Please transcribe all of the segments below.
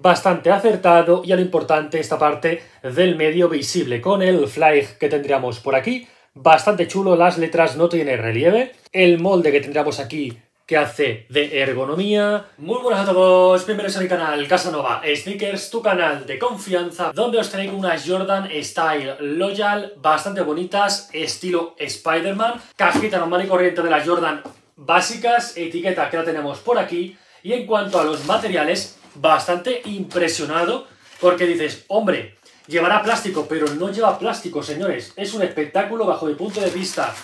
bastante acertado y a lo importante esta parte del medio visible con el fly que tendríamos por aquí, bastante chulo, las letras no tienen relieve, el molde que tendríamos aquí que hace de ergonomía. Muy buenas a todos, bienvenidos a mi canal Casanova Sneakers, tu canal de confianza, donde os traigo unas Jordan Style Loyal, bastante bonitas, estilo Spider-Man, cajita normal y corriente de las Jordan básicas, etiqueta que la tenemos por aquí, y en cuanto a los materiales, bastante impresionado porque dices, hombre, llevará plástico, pero no lleva plástico, señores. Es un espectáculo bajo mi punto de vista.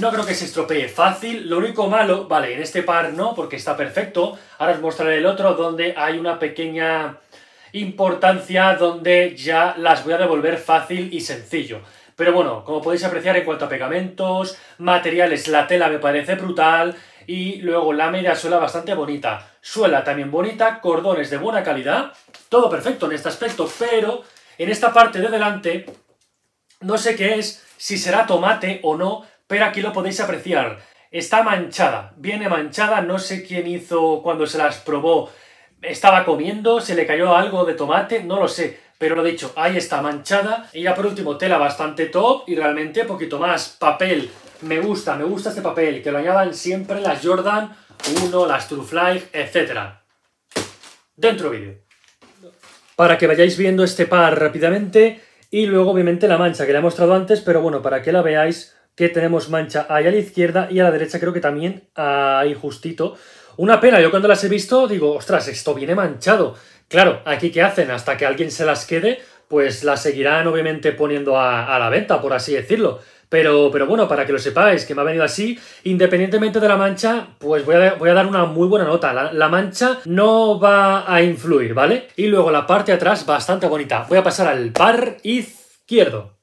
No creo que se estropee fácil. Lo único malo, vale, en este par no, porque está perfecto. Ahora os mostraré el otro donde hay una pequeña importancia donde ya las voy a devolver fácil y sencillo. Pero bueno, como podéis apreciar en cuanto a pegamentos, materiales, la tela me parece brutal, y luego la media suela bastante bonita. Suela también bonita, cordones de buena calidad, todo perfecto en este aspecto, pero en esta parte de delante no sé qué es, si será tomate o no, pero aquí lo podéis apreciar. Está manchada, viene manchada, no sé quién hizo cuando se las probó, estaba comiendo, se le cayó algo de tomate, no lo sé, pero lo dicho, ahí está manchada. Y ya por último, tela bastante top y realmente poquito más papel me gusta, me gusta este papel, que lo añadan siempre las Jordan 1, las True Fly, etc. Dentro vídeo. Para que vayáis viendo este par rápidamente y luego obviamente la mancha que le he mostrado antes, pero bueno, para que la veáis que tenemos mancha ahí a la izquierda y a la derecha creo que también ahí justito. Una pena, yo cuando las he visto digo, ostras, esto viene manchado. Claro, aquí que hacen hasta que alguien se las quede pues la seguirán obviamente poniendo a, la venta, por así decirlo. Pero, pero, bueno, para que lo sepáis, que me ha venido así, independientemente de la mancha, pues voy a, dar una muy buena nota. La, mancha no va a influir, ¿vale? Y luego la parte de atrás, bastante bonita. Voy a pasar al par izquierdo.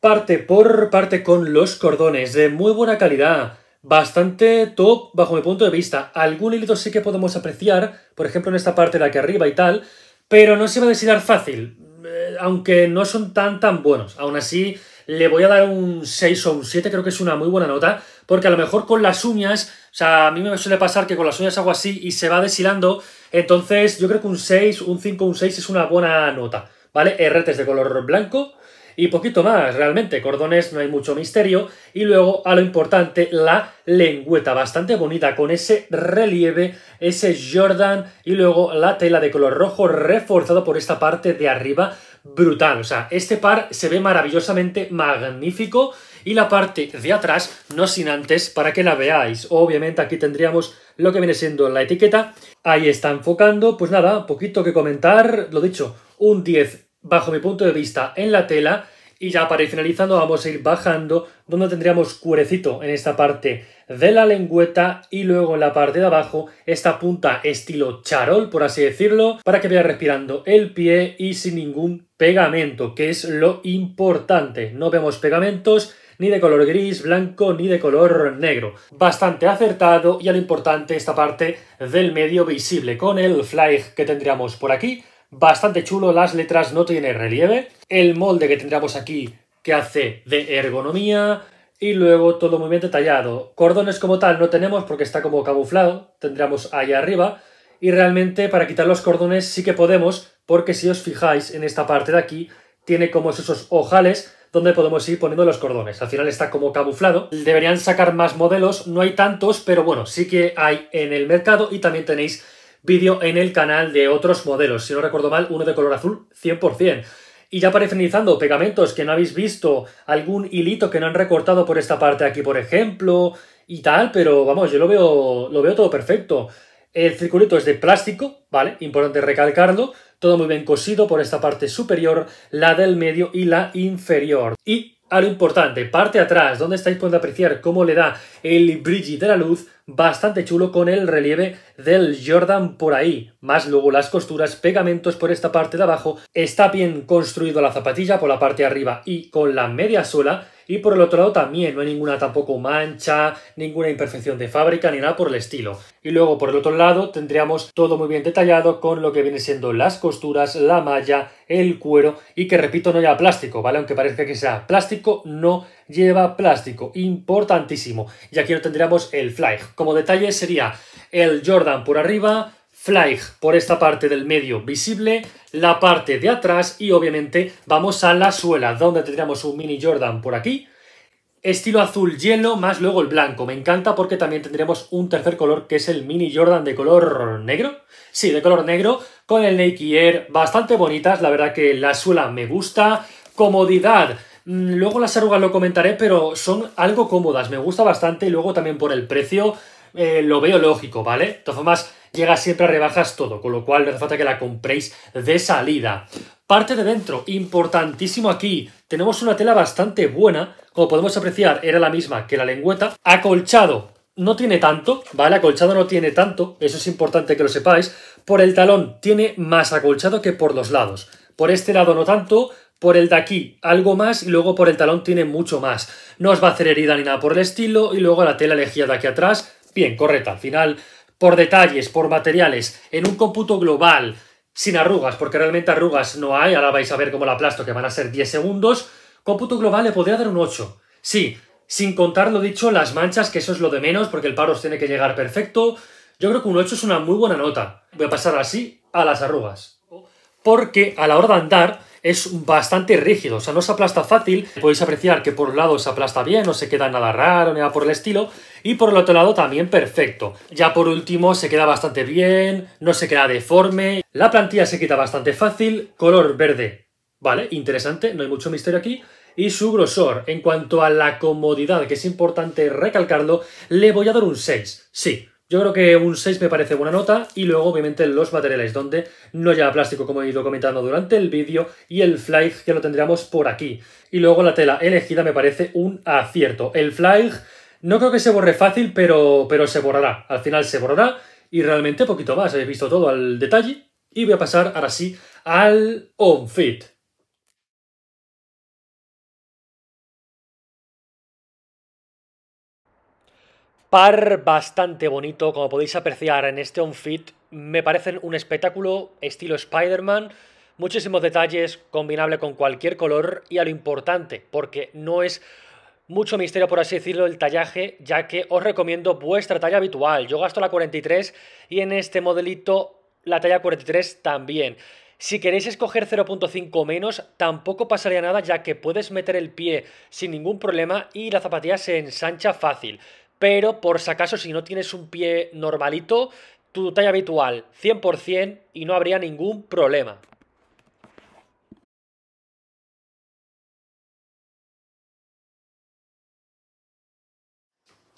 Parte por parte con los cordones, de muy buena calidad. Bastante top bajo mi punto de vista. Algún hilito sí que podemos apreciar, por ejemplo en esta parte de aquí arriba y tal, pero no se va a desidar fácil. Eh, aunque no son tan tan buenos. Aún así, le voy a dar un 6 o un 7, creo que es una muy buena nota, porque a lo mejor con las uñas, o sea, a mí me suele pasar que con las uñas hago así y se va deshilando, entonces yo creo que un 6, un 5, un 6 es una buena nota, ¿vale? Herretes de color blanco y poquito más, realmente, cordones no hay mucho misterio, y luego, a lo importante, la lengüeta, bastante bonita, con ese relieve, ese Jordan, y luego la tela de color rojo reforzado por esta parte de arriba, brutal, o sea, este par se ve maravillosamente magnífico, y la parte de atrás, no sin antes, para que la veáis. Obviamente aquí tendríamos lo que viene siendo la etiqueta. Ahí está enfocando. Pues nada, poquito que comentar. Lo dicho, un 10 bajo mi punto de vista en la tela y ya para ir finalizando vamos a ir bajando donde tendríamos cuerecito en esta parte de la lengüeta y luego en la parte de abajo esta punta estilo charol, por así decirlo, para que vaya respirando el pie y sin ningún pegamento, que es lo importante. No vemos pegamentos ni de color gris, blanco, ni de color negro. Bastante acertado y a lo importante esta parte del medio visible con el fly que tendríamos por aquí bastante chulo, las letras no tienen relieve, el molde que tendríamos aquí que hace de ergonomía, y luego todo muy bien detallado. Cordones como tal no tenemos porque está como camuflado, tendríamos allá arriba, y realmente para quitar los cordones sí que podemos, porque si os fijáis en esta parte de aquí, tiene como esos ojales donde podemos ir poniendo los cordones. Al final está como camuflado. Deberían sacar más modelos, no hay tantos, pero bueno, sí que hay en el mercado y también tenéis vídeo en el canal de otros modelos. Si no recuerdo mal, uno de color azul 100%. Y ya para finalizando, pegamentos que no habéis visto, algún hilito que no han recortado por esta parte aquí, por ejemplo, y tal, pero vamos, yo lo veo, lo veo todo perfecto. El circulito es de plástico, ¿vale? Importante recalcarlo. Todo muy bien cosido por esta parte superior, la del medio y la inferior. Y a lo importante, parte atrás, donde estáis podiendo apreciar cómo le da el brillo de la luz, bastante chulo con el relieve del Jordan por ahí, más luego las costuras, pegamentos por esta parte de abajo, está bien construido la zapatilla por la parte de arriba y con la media sola y por el otro lado también no hay ninguna tampoco mancha, ninguna imperfección de fábrica ni nada por el estilo. Y luego por el otro lado tendríamos todo muy bien detallado con lo que viene siendo las costuras, la malla, el cuero y que repito no lleva plástico, ¿vale? Aunque parezca que sea plástico, no lleva plástico, importantísimo. Y aquí no tendríamos el fly. Como detalle sería el Jordan por arriba, Fly por esta parte del medio visible, la parte de atrás y obviamente vamos a la suela donde tendríamos un mini Jordan por aquí, estilo azul hielo más luego el blanco. Me encanta porque también tendremos un tercer color que es el mini Jordan de color negro. Sí, de color negro con el Nike Air bastante bonitas. La verdad que la suela me gusta. Comodidad. Mm, luego las arrugas lo comentaré, pero son algo cómodas. Me gusta bastante. y Luego también por el precio eh, lo veo lógico, ¿vale? De todas formas, llega siempre a rebajas todo, con lo cual no hace falta que la compréis de salida. Parte de dentro, importantísimo aquí, tenemos una tela bastante buena, como podemos apreciar era la misma que la lengüeta, acolchado no tiene tanto, ¿vale? Acolchado no tiene tanto, eso es importante que lo sepáis, por el talón tiene más acolchado que por los lados, por este lado no tanto, por el de aquí algo más y luego por el talón tiene mucho más. No os va a hacer herida ni nada por el estilo y luego la tela elegida de aquí atrás, bien, correcta, al final por detalles, por materiales, en un cómputo global, sin arrugas, porque realmente arrugas no hay, ahora vais a ver cómo la aplasto, que van a ser 10 segundos, cómputo global le podría dar un 8. Sí, sin contar lo dicho, las manchas, que eso es lo de menos, porque el paro os tiene que llegar perfecto. Yo creo que un 8 es una muy buena nota. Voy a pasar así a las arrugas. Porque a la hora de andar, es bastante rígido, o sea, no se aplasta fácil. Podéis apreciar que por un lado se aplasta bien, no se queda nada raro ni nada por el estilo, y por el otro lado también perfecto. Ya por último se queda bastante bien, no se queda deforme, la plantilla se quita bastante fácil, color verde, vale, interesante, no hay mucho misterio aquí y su grosor. En cuanto a la comodidad, que es importante recalcarlo, le voy a dar un 6. Sí, yo creo que un 6 me parece buena nota y luego obviamente los materiales donde no lleva plástico como he ido comentando durante el vídeo y el fly que lo tendríamos por aquí. Y luego la tela elegida me parece un acierto. El fly no creo que se borre fácil pero, pero se borrará. Al final se borrará y realmente poquito más. Habéis visto todo al detalle y voy a pasar ahora sí al on-fit. par bastante bonito, como podéis apreciar en este on-fit, me parecen un espectáculo estilo Spider-Man, muchísimos detalles, combinable con cualquier color y a lo importante, porque no es mucho misterio, por así decirlo, el tallaje, ya que os recomiendo vuestra talla habitual. Yo gasto la 43 y en este modelito la talla 43 también. Si queréis escoger 0.5 menos, tampoco pasaría nada ya que puedes meter el pie sin ningún problema y la zapatilla se ensancha fácil pero por si acaso si no tienes un pie normalito, tu talla habitual 100% y no habría ningún problema.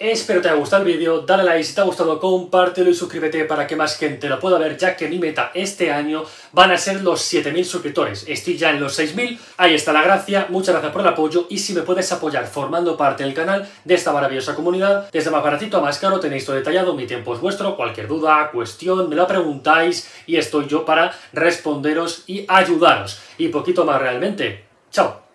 Espero te haya gustado el vídeo, dale like si te ha gustado, compártelo y suscríbete para que más gente lo pueda ver, ya que mi meta este año van a ser los 7.000 suscriptores. Estoy ya en los 6.000, ahí está la gracia, muchas gracias por el apoyo y si me puedes apoyar formando parte del canal de esta maravillosa comunidad, desde más baratito a más caro tenéis todo detallado, mi tiempo es vuestro, cualquier duda, cuestión, me la preguntáis y estoy yo para responderos y ayudaros. Y poquito más realmente. Chao.